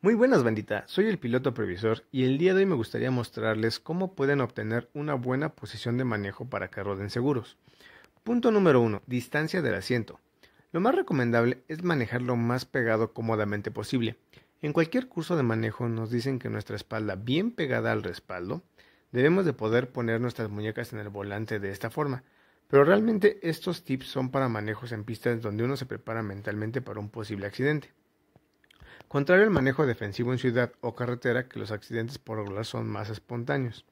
Muy buenas bandita, soy el piloto previsor y el día de hoy me gustaría mostrarles cómo pueden obtener una buena posición de manejo para que roden seguros. Punto número 1. Distancia del asiento. Lo más recomendable es manejar lo más pegado cómodamente posible. En cualquier curso de manejo nos dicen que nuestra espalda bien pegada al respaldo, debemos de poder poner nuestras muñecas en el volante de esta forma. Pero realmente estos tips son para manejos en pistas donde uno se prepara mentalmente para un posible accidente. Contrario al manejo defensivo en ciudad o carretera, que los accidentes por regular son más espontáneos.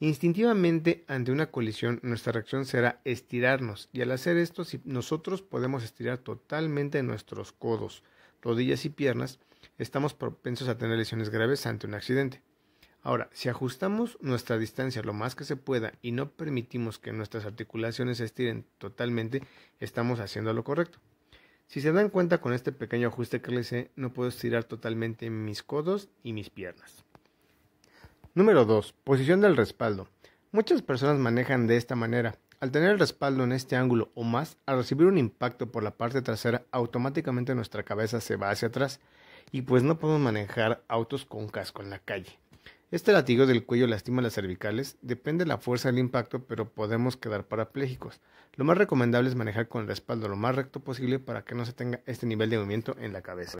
Instintivamente, ante una colisión, nuestra reacción será estirarnos, y al hacer esto, si nosotros podemos estirar totalmente nuestros codos, rodillas y piernas, estamos propensos a tener lesiones graves ante un accidente. Ahora, si ajustamos nuestra distancia lo más que se pueda y no permitimos que nuestras articulaciones se estiren totalmente, estamos haciendo lo correcto. Si se dan cuenta con este pequeño ajuste que le hice, no puedo estirar totalmente mis codos y mis piernas. Número 2. Posición del respaldo. Muchas personas manejan de esta manera. Al tener el respaldo en este ángulo o más, al recibir un impacto por la parte trasera, automáticamente nuestra cabeza se va hacia atrás y pues no podemos manejar autos con casco en la calle. Este latigo del cuello lastima las cervicales, depende de la fuerza del impacto, pero podemos quedar parapléjicos. Lo más recomendable es manejar con el respaldo lo más recto posible para que no se tenga este nivel de movimiento en la cabeza.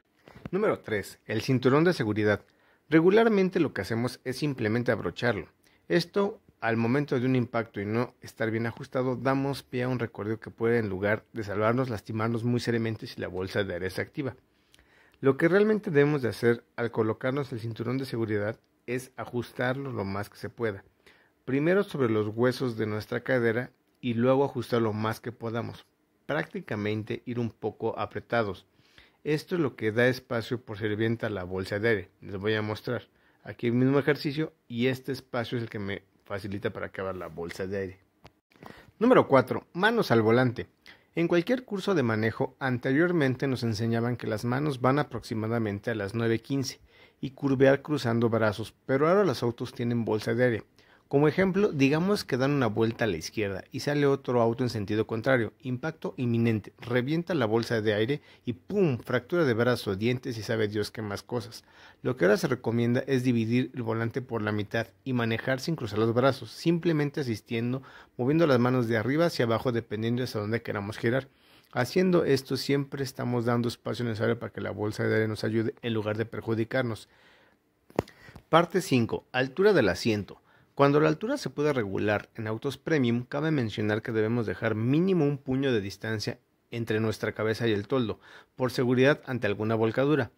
Número 3. El cinturón de seguridad. Regularmente lo que hacemos es simplemente abrocharlo. Esto, al momento de un impacto y no estar bien ajustado, damos pie a un recorrido que puede, en lugar de salvarnos, lastimarnos muy seriamente si la bolsa de aire se activa. Lo que realmente debemos de hacer al colocarnos el cinturón de seguridad es ajustarlo lo más que se pueda. Primero sobre los huesos de nuestra cadera y luego ajustar lo más que podamos. Prácticamente ir un poco apretados. Esto es lo que da espacio por servienta a la bolsa de aire. Les voy a mostrar aquí el mismo ejercicio y este espacio es el que me facilita para acabar la bolsa de aire. Número 4. Manos al volante. En cualquier curso de manejo anteriormente nos enseñaban que las manos van aproximadamente a las 9.15 y curvear cruzando brazos, pero ahora los autos tienen bolsa de aire, como ejemplo, digamos que dan una vuelta a la izquierda y sale otro auto en sentido contrario, impacto inminente, revienta la bolsa de aire y ¡pum! fractura de brazo, dientes y sabe Dios qué más cosas. Lo que ahora se recomienda es dividir el volante por la mitad y manejar sin cruzar los brazos, simplemente asistiendo, moviendo las manos de arriba hacia abajo dependiendo hacia dónde queramos girar. Haciendo esto siempre estamos dando espacio necesario para que la bolsa de aire nos ayude en lugar de perjudicarnos. Parte 5. Altura del asiento. Cuando la altura se pueda regular en autos premium, cabe mencionar que debemos dejar mínimo un puño de distancia entre nuestra cabeza y el toldo, por seguridad ante alguna volcadura.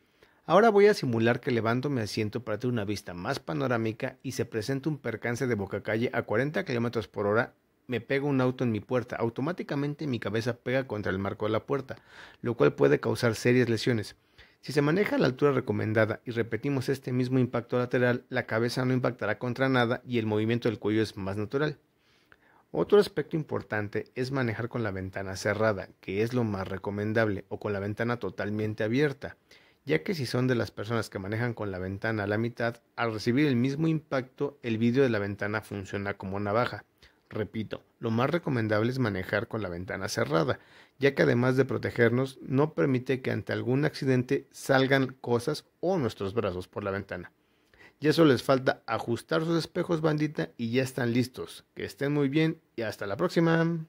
Ahora voy a simular que levanto mi asiento para tener una vista más panorámica y se presenta un percance de boca calle a 40 km por hora. Me pega un auto en mi puerta, automáticamente mi cabeza pega contra el marco de la puerta, lo cual puede causar serias lesiones. Si se maneja a la altura recomendada y repetimos este mismo impacto lateral, la cabeza no impactará contra nada y el movimiento del cuello es más natural. Otro aspecto importante es manejar con la ventana cerrada, que es lo más recomendable, o con la ventana totalmente abierta, ya que si son de las personas que manejan con la ventana a la mitad, al recibir el mismo impacto, el vidrio de la ventana funciona como navaja. Repito, lo más recomendable es manejar con la ventana cerrada, ya que además de protegernos, no permite que ante algún accidente salgan cosas o nuestros brazos por la ventana. Ya solo les falta ajustar sus espejos, bandita, y ya están listos. Que estén muy bien y hasta la próxima.